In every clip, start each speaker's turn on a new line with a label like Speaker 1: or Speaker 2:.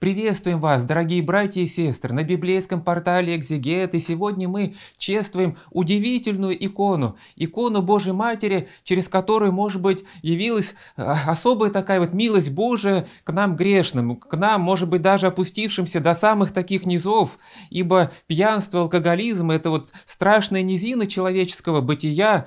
Speaker 1: Приветствуем вас, дорогие братья и сестры, на библейском портале Экзегет, и сегодня мы чествуем удивительную икону, икону Божьей Матери, через которую, может быть, явилась э, особая такая вот милость Божия к нам грешным, к нам, может быть, даже опустившимся до самых таких низов, ибо пьянство, алкоголизм – это вот страшные низины человеческого бытия,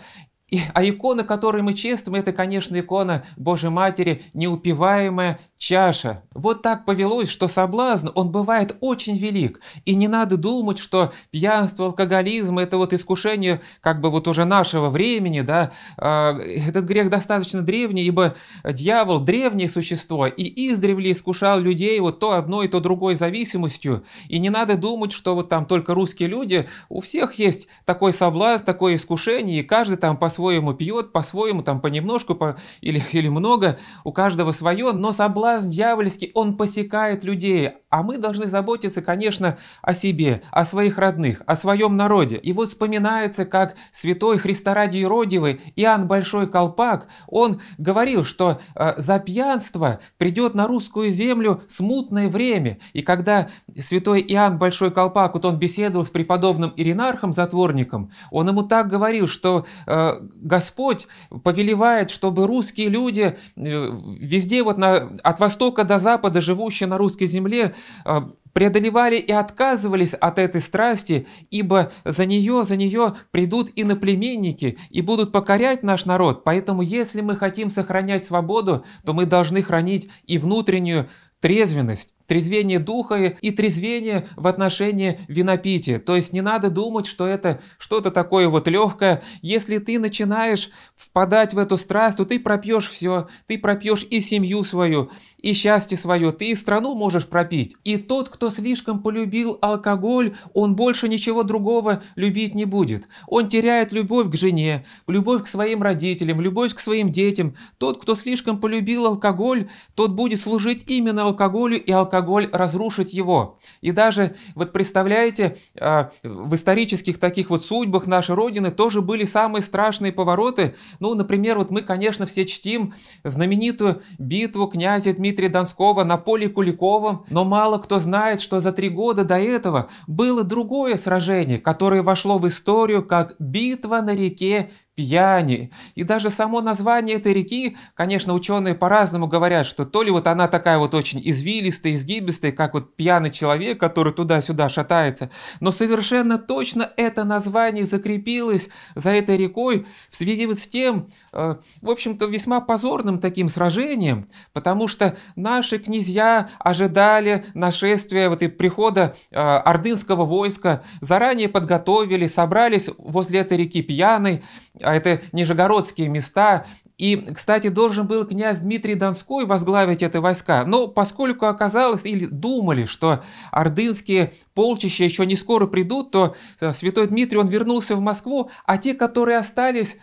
Speaker 1: и, а икона, которую мы чествуем, это, конечно, икона Божьей Матери, неупиваемая чаша. Вот так повелось, что соблазн, он бывает очень велик. И не надо думать, что пьянство, алкоголизм – это вот искушение как бы вот уже нашего времени, да. А, этот грех достаточно древний, ибо дьявол – древнее существо, и издревле искушал людей вот то одной, то другой зависимостью. И не надо думать, что вот там только русские люди, у всех есть такой соблазн, такое искушение, и каждый там по-своему по-своему пьет, по-своему там понемножку по... или, или много, у каждого свое, но соблазн дьявольский, он посекает людей, а мы должны заботиться, конечно, о себе, о своих родных, о своем народе. И вот вспоминается, как святой Христа Христорадий Еродивый Иоанн Большой Колпак, он говорил, что э, за пьянство придет на русскую землю смутное время. И когда святой Иоанн Большой Колпак, вот он беседовал с преподобным Иринархом, затворником, он ему так говорил, что э, Господь повелевает, чтобы русские люди э, везде, вот на, от востока до запада, живущие на русской земле, э, преодолевали и отказывались от этой страсти, ибо за нее, за нее придут иноплеменники и будут покорять наш народ. Поэтому, если мы хотим сохранять свободу, то мы должны хранить и внутреннюю трезвенность, трезвение духа и трезвение в отношении винопития. То есть не надо думать, что это что-то такое вот легкое. Если ты начинаешь впадать в эту страсть, то ты пропьешь все. Ты пропьешь и семью свою, и счастье свое. Ты и страну можешь пропить. И тот, кто слишком полюбил алкоголь, он больше ничего другого любить не будет. Он теряет любовь к жене, любовь к своим родителям, любовь к своим детям. Тот, кто слишком полюбил алкоголь, тот будет служить именно алкоголю и алкоголю алкоголь разрушить его. И даже, вот представляете, а, в исторических таких вот судьбах нашей Родины тоже были самые страшные повороты. Ну, например, вот мы, конечно, все чтим знаменитую битву князя Дмитрия Донского на поле Куликова, но мало кто знает, что за три года до этого было другое сражение, которое вошло в историю как битва на реке Пьяни. И даже само название этой реки, конечно, ученые по-разному говорят, что то ли вот она такая вот очень извилистая, изгибистая, как вот пьяный человек, который туда-сюда шатается, но совершенно точно это название закрепилось за этой рекой в связи вот с тем, э, в общем-то, весьма позорным таким сражением, потому что наши князья ожидали нашествия вот и прихода э, ордынского войска, заранее подготовили, собрались возле этой реки пьяной, а это нижегородские места. И, кстати, должен был князь Дмитрий Донской возглавить это войска, но поскольку оказалось или думали, что ордынские полчища еще не скоро придут, то э, святой Дмитрий, он вернулся в Москву, а те, которые остались,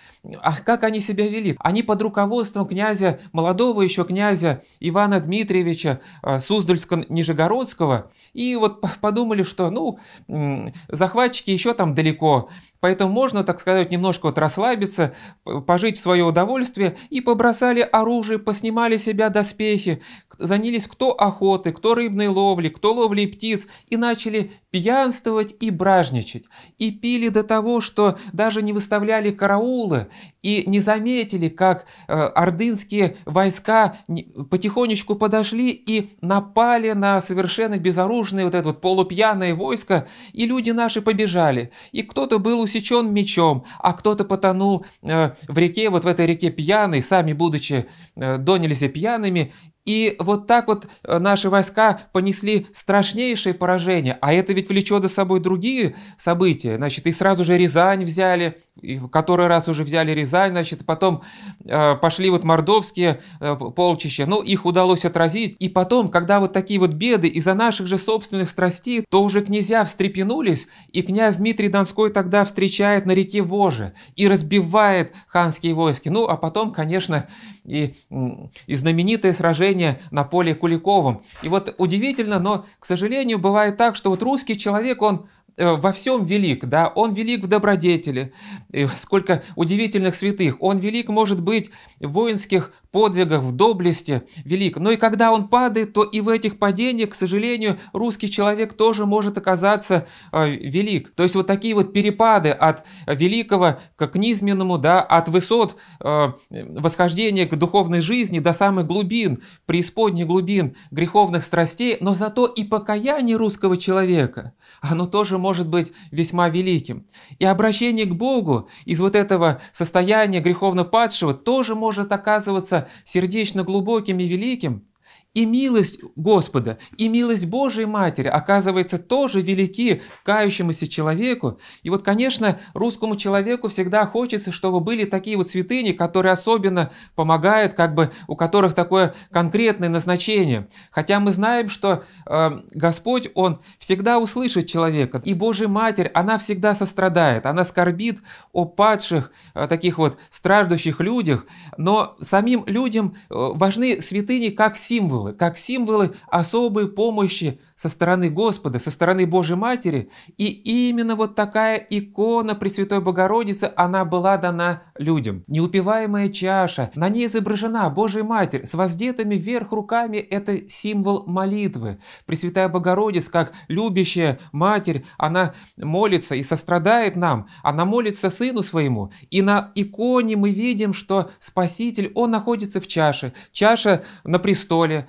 Speaker 1: как они себя вели? Они под руководством князя, молодого еще князя Ивана Дмитриевича э, Суздальско-Нижегородского, и вот подумали, что, ну, захватчики еще там далеко, Поэтому можно, так сказать, немножко вот расслабиться, пожить в свое удовольствие и побросали оружие, поснимали себя доспехи, занялись кто охоты, кто рыбной ловли, кто ловли птиц и начали пьянствовать и бражничать. И пили до того, что даже не выставляли караулы и не заметили, как э, ордынские войска потихонечку подошли и напали на совершенно безоружные вот это вот полупьяное войско, и люди наши побежали. И кто-то был у усечен мечом, а кто-то потонул э, в реке, вот в этой реке пьяный, сами будучи э, донялись пьяными, и вот так вот э, наши войска понесли страшнейшее поражение, а это ведь влечет за собой другие события. Значит, и сразу же Рязань взяли, и в который раз уже взяли Рязань, значит, потом э, пошли вот мордовские э, полчища, ну, их удалось отразить. И потом, когда вот такие вот беды из-за наших же собственных страстей, то уже князья встрепенулись, и князь Дмитрий Донской тогда встречает на реке Воже и разбивает ханские войски. Ну, а потом, конечно, и, и знаменитое сражение на поле Куликовом. И вот удивительно, но, к сожалению, бывает так, что вот русский человек, он Э, во всем велик, да, он велик в добродетели, э, сколько удивительных святых, он велик, может быть, в воинских подвигах, в доблести велик, но и когда он падает, то и в этих падениях, к сожалению, русский человек тоже может оказаться э, велик. То есть вот такие вот перепады от великого к низменному, да, от высот восхождения к духовной жизни до самых глубин, преисподней глубин греховных страстей, но зато и покаяние русского человека, оно тоже может быть весьма великим. И обращение к Богу из вот этого состояния греховно падшего тоже может оказываться сердечно глубоким и великим, и милость Господа, и милость Божией Матери, оказывается, тоже велики кающемуся человеку. И вот, конечно, русскому человеку всегда хочется, чтобы были такие вот святыни, которые особенно помогают, как бы у которых такое конкретное назначение. Хотя мы знаем, что э, Господь, Он всегда услышит человека. И Божья Матерь, она всегда сострадает, она скорбит о падших, э, таких вот страждущих людях. Но самим людям э, важны святыни как символ символы, как символы особой помощи со стороны Господа, со стороны Божьей Матери. И именно вот такая икона Пресвятой Богородицы, она была дана людям. Неупиваемая чаша, на ней изображена Божья Матерь с воздетыми вверх руками – это символ молитвы. Пресвятая Богородица, как любящая Матерь, она молится и сострадает нам, она молится Сыну Своему. И на иконе мы видим, что Спаситель, Он находится в чаше. Чаша на престоле,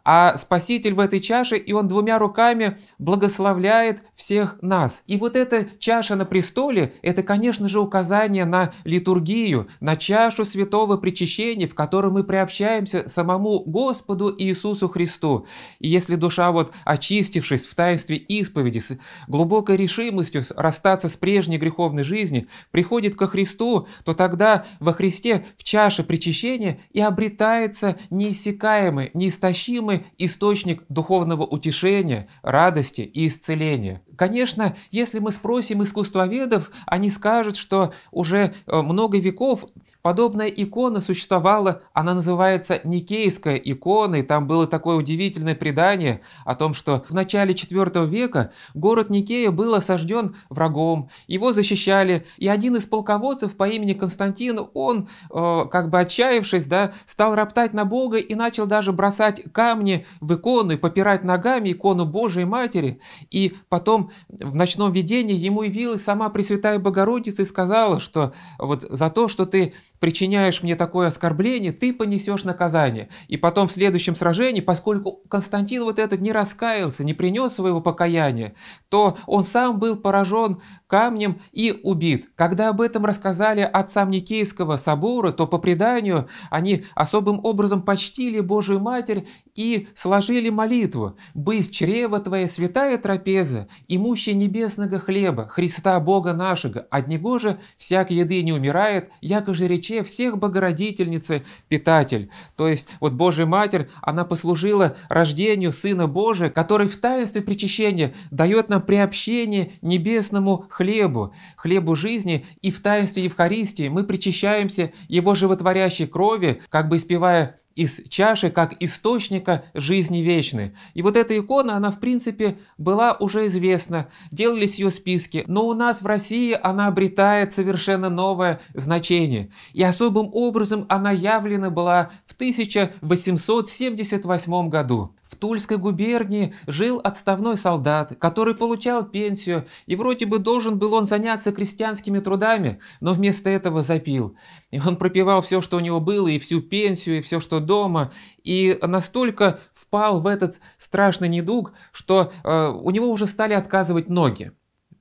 Speaker 1: а Спаситель в этой чаше, и Он двумя руками благословляет всех нас. И вот эта чаша на престоле, это, конечно же, указание на литургию, на чашу святого причащения, в которой мы приобщаемся самому Господу Иисусу Христу. И если душа, вот очистившись в таинстве исповеди, с глубокой решимостью расстаться с прежней греховной жизнью, приходит ко Христу, то тогда во Христе в чаше причащения и обретается неиссякаемый, неистощимый неисчерпаемый источник духовного утешения, радости и исцеления. Конечно, если мы спросим искусствоведов, они скажут, что уже э, много веков подобная икона существовала, она называется Никейская икона, и там было такое удивительное предание о том, что в начале IV века город Никея был осажден врагом, его защищали, и один из полководцев по имени Константин, он, э, как бы отчаявшись, да, стал роптать на Бога и начал даже бросать камни в икону и попирать ногами икону Божией Матери, и потом в ночном видении ему явилась сама Пресвятая Богородица и сказала, что вот за то, что ты причиняешь мне такое оскорбление, ты понесешь наказание. И потом в следующем сражении, поскольку Константин вот этот не раскаялся, не принес своего покаяния, то он сам был поражен камнем и убит. Когда об этом рассказали отцам Никейского собора, то по преданию они особым образом почтили Божию Матерь и сложили молитву «Бысть чрева Твоя святая трапеза, имущая небесного хлеба, Христа Бога нашего, от Него же всяк еды не умирает, якоже же речи вообще всех Богородительницы питатель. То есть вот Божья Матерь, она послужила рождению Сына Божия, который в таинстве причащения дает нам приобщение небесному хлебу, хлебу жизни, и в таинстве Евхаристии мы причащаемся Его животворящей крови, как бы испевая из чаши как источника жизни вечной. И вот эта икона, она в принципе была уже известна, делались ее списки, но у нас в России она обретает совершенно новое значение. И особым образом она явлена была в 1878 году. В Тульской губернии жил отставной солдат, который получал пенсию, и вроде бы должен был он заняться крестьянскими трудами, но вместо этого запил. И он пропивал все, что у него было, и всю пенсию, и все, что дома, и настолько впал в этот страшный недуг, что э, у него уже стали отказывать ноги.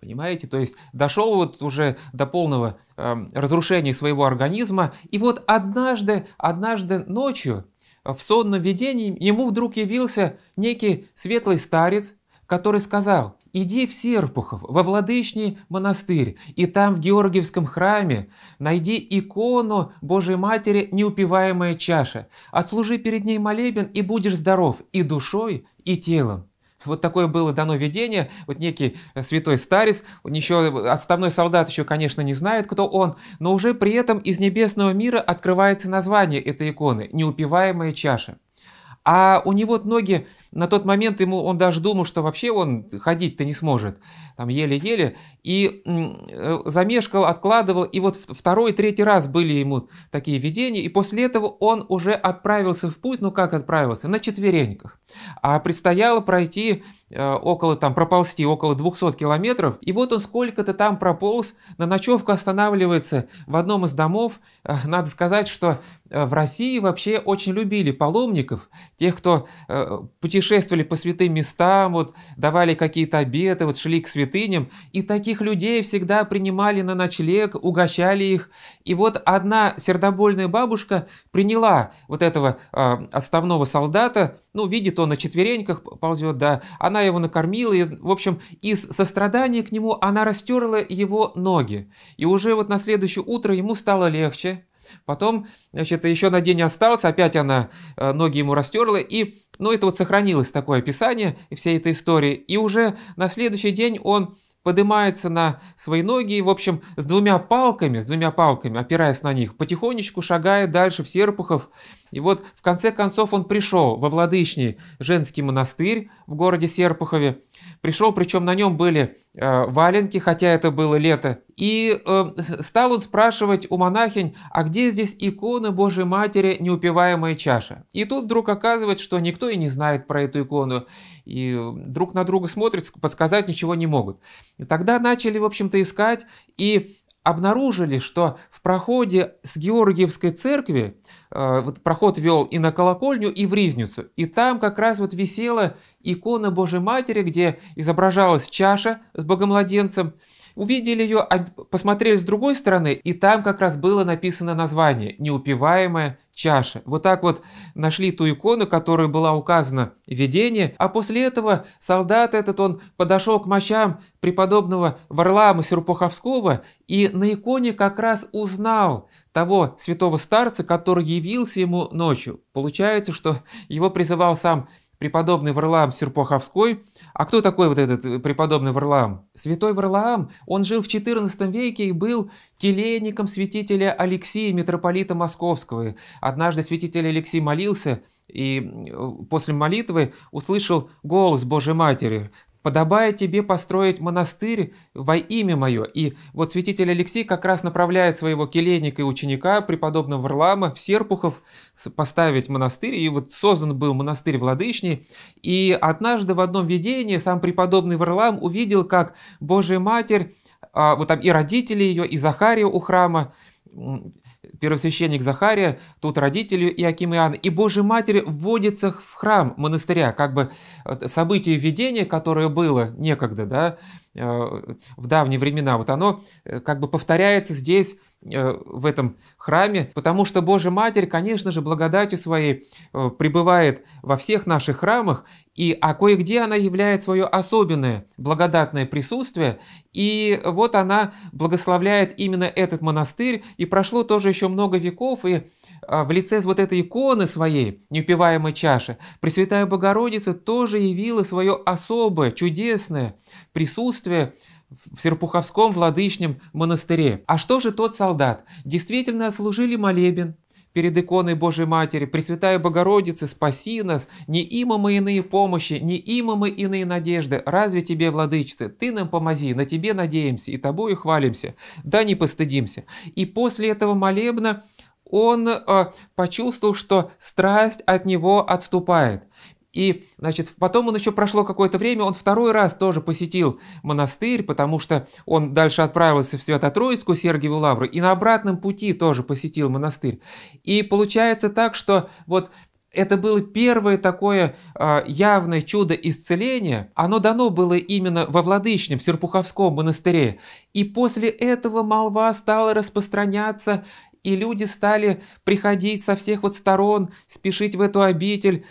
Speaker 1: Понимаете? То есть дошел вот уже до полного э, разрушения своего организма, и вот однажды, однажды ночью в сонном видении ему вдруг явился некий светлый старец, который сказал «Иди в Серпухов, во Владычний монастырь, и там в Георгиевском храме найди икону Божьей Матери неупиваемая чаша, отслужи перед ней молебен и будешь здоров и душой, и телом». Вот такое было дано видение, вот некий э, святой старец, еще э, отставной солдат еще, конечно, не знает, кто он, но уже при этом из небесного мира открывается название этой иконы – «Неупиваемая чаша». А у него ноги на тот момент ему он даже думал, что вообще он ходить-то не сможет, там еле-еле, и э, замешкал, откладывал, и вот второй, третий раз были ему такие видения, и после этого он уже отправился в путь, ну как отправился, на четвереньках. А предстояло пройти э, около там проползти около 200 километров, и вот он сколько-то там прополз, на ночевку останавливается в одном из домов. Э, надо сказать, что в России вообще очень любили паломников, тех, кто путешествовал путешествовали по святым местам, вот, давали какие-то обеты, вот, шли к святыням, и таких людей всегда принимали на ночлег, угощали их. И вот одна сердобольная бабушка приняла вот этого э, отставного солдата, ну, видит он на четвереньках ползет, да, она его накормила, и, в общем, из сострадания к нему она растерла его ноги. И уже вот на следующее утро ему стало легче, Потом, значит, еще на день остался, опять она а, ноги ему растерла, и но ну, это вот сохранилось такое описание всей этой истории. И уже на следующий день он поднимается на свои ноги и, в общем, с двумя палками, с двумя палками, опираясь на них, потихонечку шагает дальше в Серпухов. И вот в конце концов он пришел во Владычный женский монастырь в городе Серпухове. Пришел, причем на нем были э, валенки, хотя это было лето. И э, стал он спрашивать у монахинь, а где здесь икона Божьей Матери неупиваемая чаша? И тут вдруг оказывается, что никто и не знает про эту икону. И э, друг на друга смотрят, подсказать ничего не могут. И тогда начали, в общем-то, искать и обнаружили, что в проходе с Георгиевской церкви, э, вот проход вел и на колокольню, и в Ризницу, и там как раз вот висела икона Божьей Матери, где изображалась чаша с Богомладенцем, увидели ее, а посмотрели с другой стороны, и там как раз было написано название «Неупиваемая чаша». Вот так вот нашли ту икону, которая была указана в видении, а после этого солдат этот, он подошел к мощам преподобного Варлама Серпуховского и на иконе как раз узнал того святого старца, который явился ему ночью. Получается, что его призывал сам преподобный Варлаам Серпуховской. А кто такой вот этот э, преподобный Варлаам? Святой Варлаам, он жил в XIV веке и был келейником святителя Алексия, митрополита Московского. Однажды святитель Алексий молился, и э, после молитвы услышал голос Божьей Матери, Подобает тебе построить монастырь во имя мое. И вот святитель Алексей как раз направляет своего келейника и ученика, преподобного Варлама, в Серпухов поставить монастырь. И вот создан был монастырь Владычный. И однажды в одном видении сам преподобный Варлам увидел, как Божья Матерь, а, вот там и родители ее, и Захария у храма, первосвященник Захария, тут родители Иаким и Иоанн, и Божья Матерь вводится в храм монастыря, как бы э, событие введения, которое было некогда, да, э, в давние времена, вот оно э, как бы повторяется здесь Э, в этом храме, потому что Божья Матерь, конечно же, благодатью своей э, пребывает во всех наших храмах, и, а кое-где она являет свое особенное благодатное присутствие, и вот она благословляет именно этот монастырь, и прошло тоже еще много веков, и а, в лице вот этой иконы своей, неупиваемой чаши, Пресвятая Богородица тоже явила свое особое, чудесное присутствие в Серпуховском владычном монастыре. А что же тот солдат? Действительно служили молебен, перед иконой Божьей Матери, Пресвятая Богородица, спаси нас, не има мы иные помощи, не има мы иные надежды, разве тебе, владычице, ты нам помози, на тебе надеемся и тобою хвалимся, да не постыдимся». И после этого молебна он э, почувствовал, что страсть от него отступает. И, значит, потом он еще прошло какое-то время, он второй раз тоже посетил монастырь, потому что он дальше отправился в Свято-Троицкую Сергиеву Лавру и на обратном пути тоже посетил монастырь. И получается так, что вот это было первое такое э, явное чудо исцеления. Оно дано было именно во Владычном Серпуховском монастыре. И после этого молва стала распространяться, и люди стали приходить со всех вот сторон, спешить в эту обитель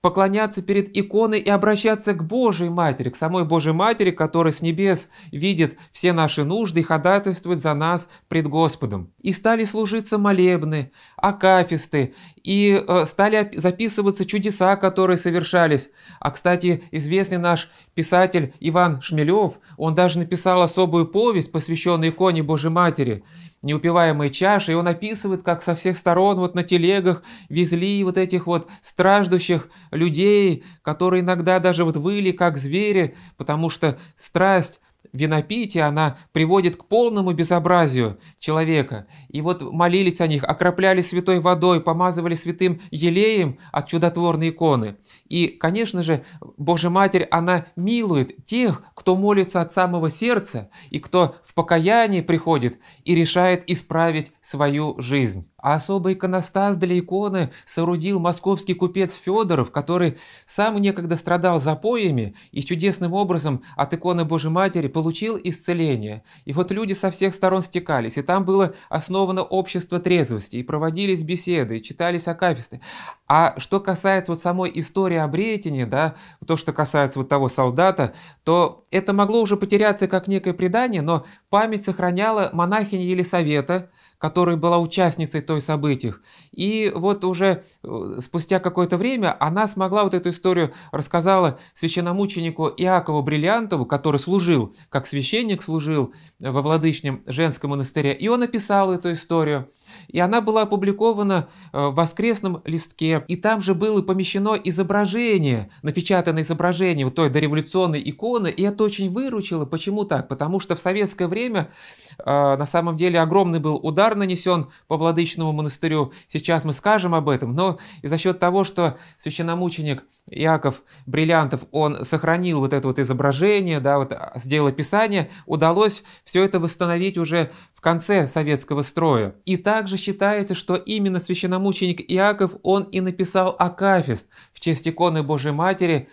Speaker 1: поклоняться перед иконой и обращаться к Божьей Матери, к самой Божьей Матери, которая с небес видит все наши нужды и ходатайствует за нас пред Господом. И стали служиться молебны, акафисты, и э, стали записываться чудеса, которые совершались. А, кстати, известный наш писатель Иван Шмелев, он даже написал особую повесть, посвященную иконе Божьей Матери – неупиваемой чаши, и он описывает, как со всех сторон вот на телегах везли вот этих вот страждущих людей, которые иногда даже вот выли как звери, потому что страсть винопитие, она приводит к полному безобразию человека. И вот молились о них, окропляли святой водой, помазывали святым елеем от чудотворной иконы. И, конечно же, Божья Матерь, она милует тех, кто молится от самого сердца и кто в покаянии приходит и решает исправить свою жизнь. Особый иконостас для иконы соорудил московский купец Федоров, который сам некогда страдал запоями и чудесным образом от иконы Божьей Матери получил исцеление. И вот люди со всех сторон стекались, и там было основано общество трезвости, и проводились беседы, и читались акафисты. А что касается вот самой истории обретения, да, то, что касается вот того солдата, то это могло уже потеряться как некое предание, но память сохраняла монахиня Елисавета – которая была участницей той событий И вот уже э, спустя какое-то время она смогла вот эту историю рассказала священномученику Иакову Бриллиантову, который служил, как священник служил во Владычном женском монастыре, и он описал эту историю и она была опубликована э, в воскресном листке. И там же было помещено изображение, напечатанное изображение вот той дореволюционной иконы, и это очень выручило. Почему так? Потому что в советское время э, на самом деле огромный был удар нанесен по Владычному монастырю. Сейчас мы скажем об этом, но и за счет того, что священномученик Яков Бриллиантов, он сохранил вот это вот изображение, да, вот а, сделал описание, удалось все это восстановить уже в конце советского строя. И также считается, что именно священномученик Иаков он и написал Акафист в честь иконы Божьей Матери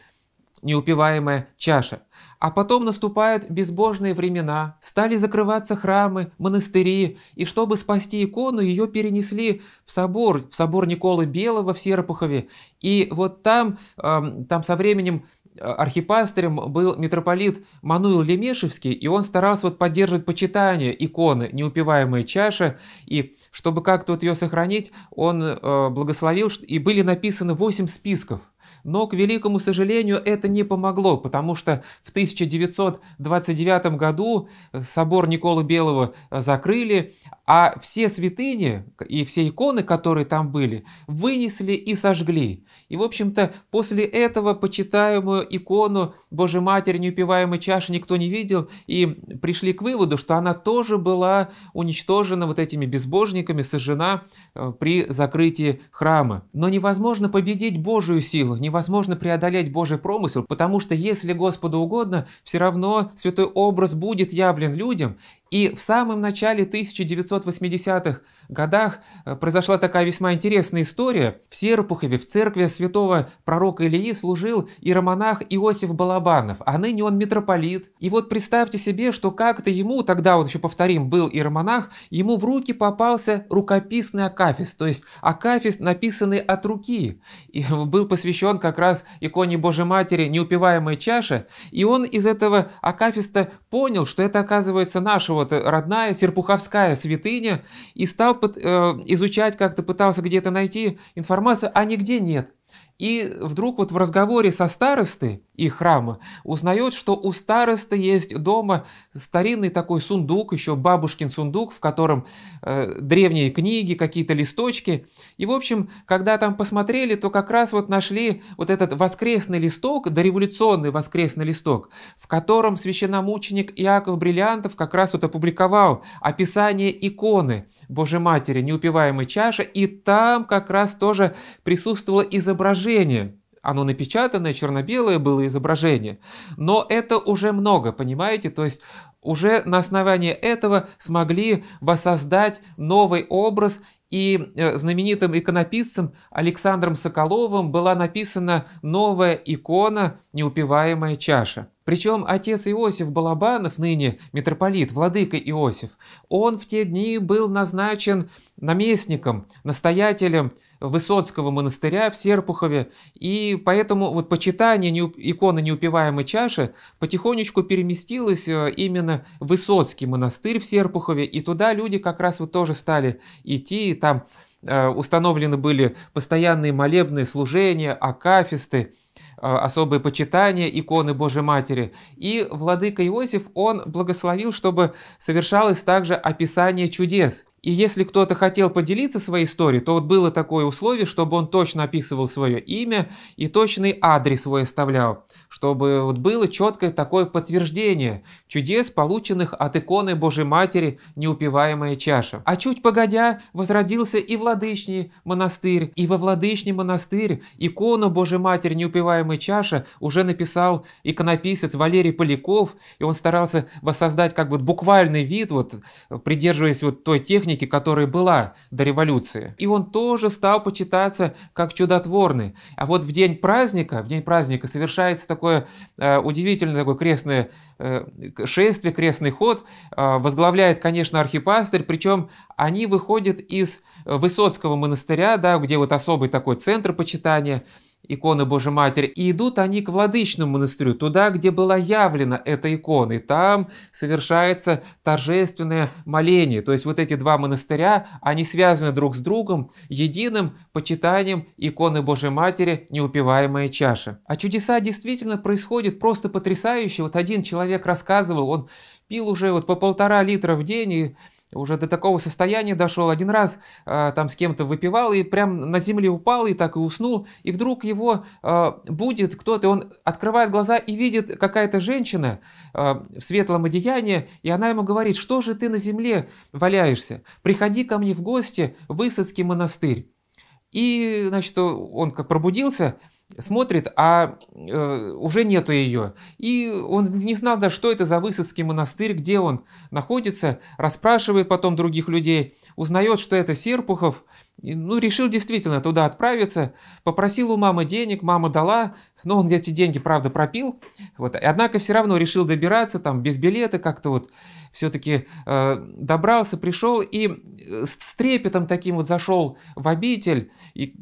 Speaker 1: неупиваемая чаша. А потом наступают безбожные времена, стали закрываться храмы, монастыри, и чтобы спасти икону, ее перенесли в собор, в собор Николы Белого в Серпухове. И вот там, эм, там со временем Э, архипастырем был митрополит Мануил Лемешевский, и он старался вот поддерживать почитание иконы «Неупиваемая чаша», и чтобы как-то вот ее сохранить, он э, благословил, и были написаны восемь списков. Но, к великому сожалению, это не помогло, потому что в 1929 году собор Николы Белого закрыли, а все святыни и все иконы, которые там были, вынесли и сожгли. И, в общем-то, после этого почитаемую икону Божьей Матери неупиваемой чаши никто не видел, и пришли к выводу, что она тоже была уничтожена вот этими безбожниками, сожжена э, при закрытии храма. Но невозможно победить Божию силу, невозможно преодолеть Божий промысел, потому что если Господу угодно, все равно святой образ будет явлен людям, и в самом начале 1980-х годах э, произошла такая весьма интересная история. В Серпухове, в церкви святого пророка Ильи служил и иеромонах Иосиф Балабанов, а ныне он митрополит. И вот представьте себе, что как-то ему, тогда он еще, повторим, был и Романах, ему в руки попался рукописный акафист, то есть акафист, написанный от руки. И был посвящен как раз иконе Божьей Матери «Неупиваемая чаша», и он из этого акафиста понял, что это, оказывается, нашего вот э, родная Серпуховская святыня, и стал э, изучать как-то, пытался где-то найти информацию, а нигде нет. И вдруг вот в разговоре со старостой и храма узнает, что у старосты есть дома старинный такой сундук, еще бабушкин сундук, в котором э, древние книги, какие-то листочки. И, в общем, когда там посмотрели, то как раз вот нашли вот этот воскресный листок, дореволюционный воскресный листок, в котором священномученик Иаков Бриллиантов как раз вот опубликовал описание иконы Божьей Матери, неупиваемой чаши, и там как раз тоже присутствовало изображение изображение. Оно напечатанное, черно-белое было изображение. Но это уже много, понимаете? То есть уже на основании этого смогли воссоздать новый образ и э, знаменитым иконописцем Александром Соколовым была написана новая икона «Неупиваемая чаша». Причем отец Иосиф Балабанов, ныне митрополит, владыка Иосиф, он в те дни был назначен наместником, настоятелем Высоцкого монастыря в Серпухове, и поэтому вот почитание иконы неупиваемой чаши потихонечку переместилось э, именно в Высоцкий монастырь в Серпухове, и туда люди как раз вот тоже стали идти, и там э, установлены были постоянные молебные служения, акафисты, э, особое почитание иконы Божьей Матери. И владыка Иосиф, он благословил, чтобы совершалось также описание чудес. И если кто-то хотел поделиться своей историей, то вот было такое условие, чтобы он точно описывал свое имя и точный адрес свой оставлял, чтобы вот было четкое такое подтверждение чудес, полученных от иконы Божьей Матери неупиваемая чаша. А чуть погодя возродился и Владычный монастырь, и во Владычный монастырь икону Божьей Матери неупиваемая чаша уже написал иконописец Валерий Поляков, и он старался воссоздать как бы буквальный вид, вот придерживаясь вот той техники, техники, которая была до революции. И он тоже стал почитаться как чудотворный. А вот в день праздника, в день праздника совершается такое э, удивительное такое крестное э, шествие, крестный ход. Э, возглавляет, конечно, архипастырь, причем они выходят из э, Высоцкого монастыря, да, где вот особый такой центр почитания, иконы Божией Матери, и идут они к Владычному монастырю, туда, где была явлена эта икона, и там совершается торжественное моление. То есть вот эти два монастыря, они связаны друг с другом единым почитанием иконы Божией Матери «Неупиваемая чаша». А чудеса действительно происходят просто потрясающе. Вот один человек рассказывал, он пил уже вот по полтора литра в день, и уже до такого состояния дошел. Один раз э, там с кем-то выпивал и прям на земле упал и так и уснул. И вдруг его э, будет кто-то, он открывает глаза и видит какая-то женщина э, в светлом одеянии, и она ему говорит, что же ты на земле валяешься? Приходи ко мне в гости в Высоцкий монастырь. И, значит, он как пробудился, смотрит, а э, уже нету ее. И он не знал, да, что это за высоцкий монастырь, где он находится, расспрашивает потом других людей, узнает, что это Серпухов, и, ну, решил действительно туда отправиться, попросил у мамы денег, мама дала, но он эти деньги, правда, пропил, вот, однако все равно решил добираться, там, без билета как-то вот, все-таки э, добрался, пришел и э, с трепетом таким вот зашел в обитель, и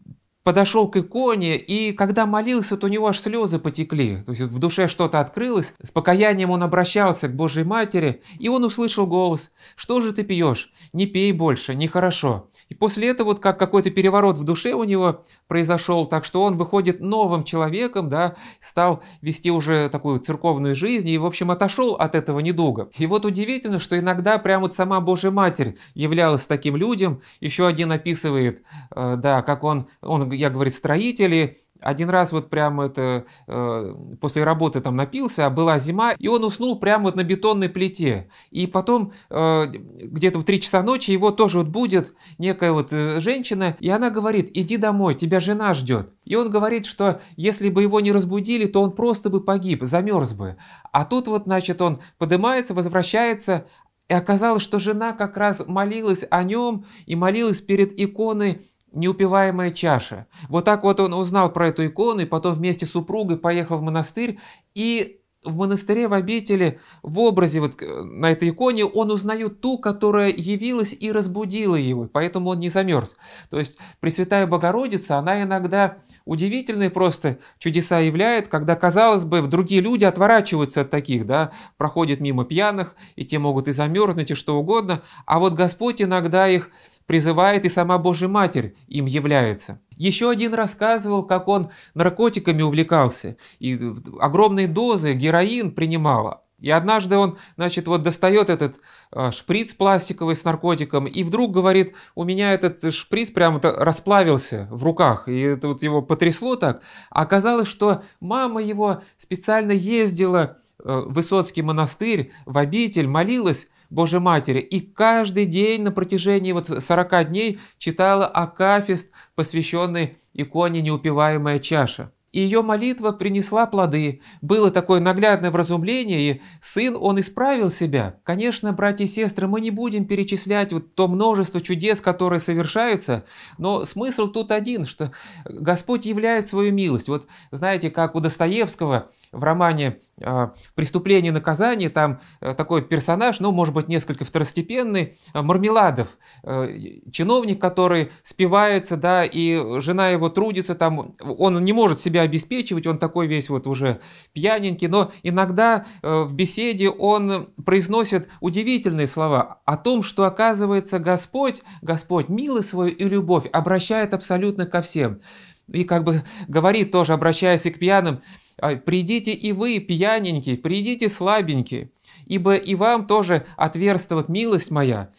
Speaker 1: подошел к иконе, и когда молился, то у него аж слезы потекли. То есть в душе что-то открылось, с покаянием он обращался к Божьей Матери, и он услышал голос «Что же ты пьешь? Не пей больше, нехорошо». И после этого вот как какой-то переворот в душе у него произошел, так что он выходит новым человеком, да, стал вести уже такую церковную жизнь и, в общем, отошел от этого недуга. И вот удивительно, что иногда прямо вот сама Божья Матерь являлась таким людям. Еще один описывает, э, да, как он, он, я говорю, строители, один раз вот прямо это э, после работы там напился, а была зима, и он уснул прямо вот на бетонной плите. И потом э, где-то в 3 часа ночи его тоже вот будет некая вот э, женщина, и она говорит, иди домой, тебя жена ждет. И он говорит, что если бы его не разбудили, то он просто бы погиб, замерз бы. А тут вот, значит, он поднимается, возвращается, и оказалось, что жена как раз молилась о нем и молилась перед иконой Неупиваемая чаша. Вот так вот он узнал про эту икону, и потом вместе с супругой поехал в монастырь, и в монастыре, в обители, в образе вот э, на этой иконе он узнает ту, которая явилась и разбудила его, поэтому он не замерз. То есть Пресвятая Богородица, она иногда удивительные просто чудеса являет, когда, казалось бы, другие люди отворачиваются от таких, да, проходят мимо пьяных, и те могут и замерзнуть, и что угодно, а вот Господь иногда их призывает, и сама Божья Матерь им является. Еще один рассказывал, как он наркотиками увлекался, и э, огромные дозы героин принимала. И однажды он, значит, вот достает этот э, шприц пластиковый с наркотиком, и вдруг говорит, у меня этот шприц прямо расплавился в руках, и это вот его потрясло так. оказалось, что мама его специально ездила э, в Высоцкий монастырь, в обитель, молилась, Божьей Матери. И каждый день на протяжении вот 40 дней читала Акафист, посвященный иконе «Неупиваемая чаша». И ее молитва принесла плоды. Было такое наглядное вразумление, и сын, он исправил себя. Конечно, братья и сестры, мы не будем перечислять вот то множество чудес, которые совершаются, но смысл тут один, что Господь являет свою милость. Вот знаете, как у Достоевского в романе а, преступление и наказание, там э, такой персонаж, ну, может быть, несколько второстепенный, э, Мармеладов, э, чиновник, который спивается, да, и жена его трудится, там, он не может себя обеспечивать, он такой весь вот уже пьяненький, но иногда в беседе он произносит удивительные слова о том, что, оказывается, Господь, Господь, милость свою и любовь обращает абсолютно ко всем и как бы говорит тоже, обращаясь и к пьяным, а, «Придите и вы, пьяненькие, придите слабенькие, ибо и вам тоже отверстовать милость моя».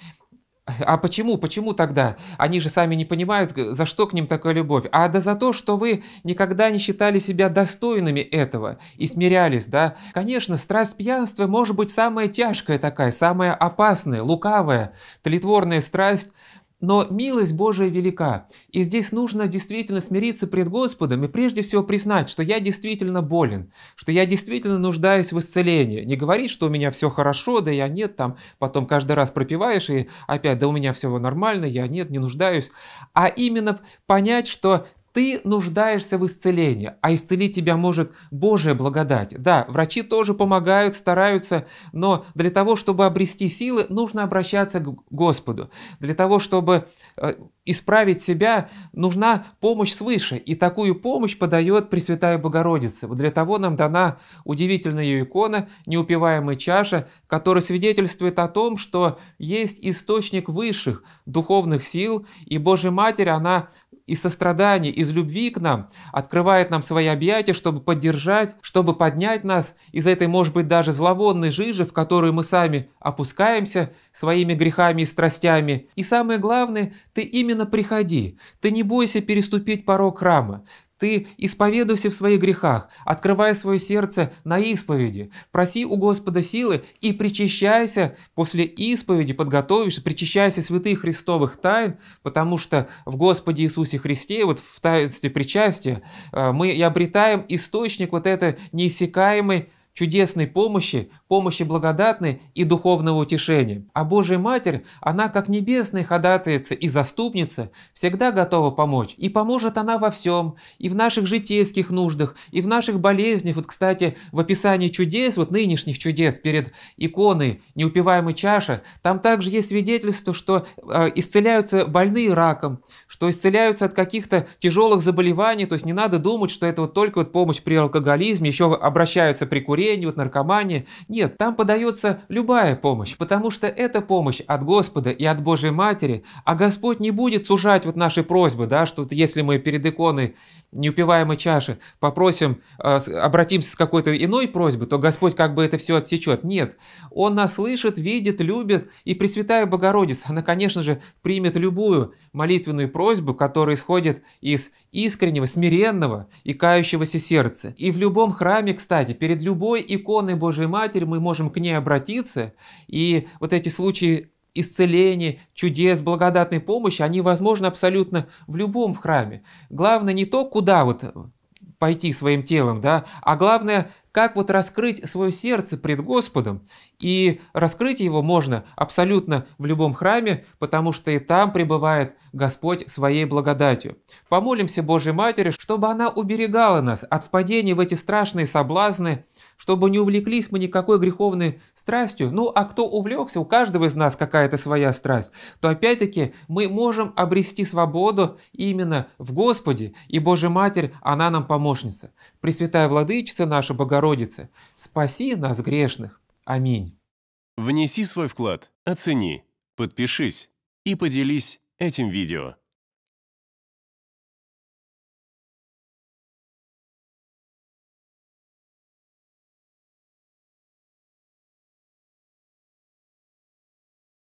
Speaker 1: А почему, почему тогда? Они же сами не понимают, за что к ним такая любовь. А да за то, что вы никогда не считали себя достойными этого и смирялись, да? Конечно, страсть пьянства может быть самая тяжкая такая, самая опасная, лукавая, тлетворная страсть, но милость Божия велика, и здесь нужно действительно смириться пред Господом и прежде всего признать, что я действительно болен, что я действительно нуждаюсь в исцелении. Не говорить, что у меня все хорошо, да я нет, там потом каждый раз пропиваешь и опять, да у меня все нормально, я нет, не нуждаюсь. А именно понять, что ты нуждаешься в исцелении, а исцелить тебя может Божья благодать. Да, врачи тоже помогают, стараются, но для того, чтобы обрести силы, нужно обращаться к Господу. Для того, чтобы э, исправить себя, нужна помощь свыше. И такую помощь подает Пресвятая Богородица. для того нам дана удивительная ее икона, неупиваемая чаша, которая свидетельствует о том, что есть источник высших духовных сил, и Божья Матерь, она из сострадания, из любви к нам, открывает нам свои объятия, чтобы поддержать, чтобы поднять нас из этой, может быть, даже зловонной жижи, в которую мы сами опускаемся своими грехами и страстями. И самое главное, ты именно приходи. Ты не бойся переступить порог храма. Ты исповедуйся в своих грехах, открывая свое сердце на исповеди, проси у Господа силы и причащайся после исповеди, подготовишься, причащайся святых христовых тайн, потому что в Господе Иисусе Христе, вот в таинстве причастия, э, мы и обретаем источник вот этой неиссякаемой чудесной помощи, помощи благодатной и духовного утешения. А Божья Матерь, она как небесная ходатайца и заступница, всегда готова помочь. И поможет она во всем, и в наших житейских нуждах, и в наших болезнях. Вот, кстати, в описании чудес, вот нынешних чудес перед иконой «Неупиваемая чаша», там также есть свидетельство, что э, исцеляются больные раком, что исцеляются от каких-то тяжелых заболеваний, то есть не надо думать, что это вот только вот помощь при алкоголизме, еще обращаются при курении, курению, от наркомании. Нет, там подается любая помощь, потому что это помощь от Господа и от Божьей Матери, а Господь не будет сужать вот наши просьбы, да, что если мы перед иконой неупиваемой чаши попросим, э, обратимся с какой-то иной просьбой, то Господь как бы это все отсечет. Нет, Он нас слышит, видит, любит, и Пресвятая Богородица, она, конечно же, примет любую молитвенную просьбу, которая исходит из искреннего, смиренного и кающегося сердца. И в любом храме, кстати, перед любой любой иконы Божьей Матери мы можем к ней обратиться, и вот эти случаи исцеления, чудес, благодатной помощи, они возможны абсолютно в любом храме. Главное не то, куда вот пойти своим телом, да, а главное, как вот раскрыть свое сердце пред Господом. И раскрыть его можно абсолютно в любом храме, потому что и там пребывает Господь своей благодатью. Помолимся Божьей Матери, чтобы она уберегала нас от впадений в эти страшные соблазны, чтобы не увлеклись мы никакой греховной страстью, ну а кто увлекся, у каждого из нас какая-то своя страсть, то опять-таки мы можем обрести свободу именно в Господе, и Божья Матерь, она нам помощница. Пресвятая Владычица наша Богородица, спаси нас грешных. Аминь. Внеси свой вклад, оцени, подпишись и поделись этим видео.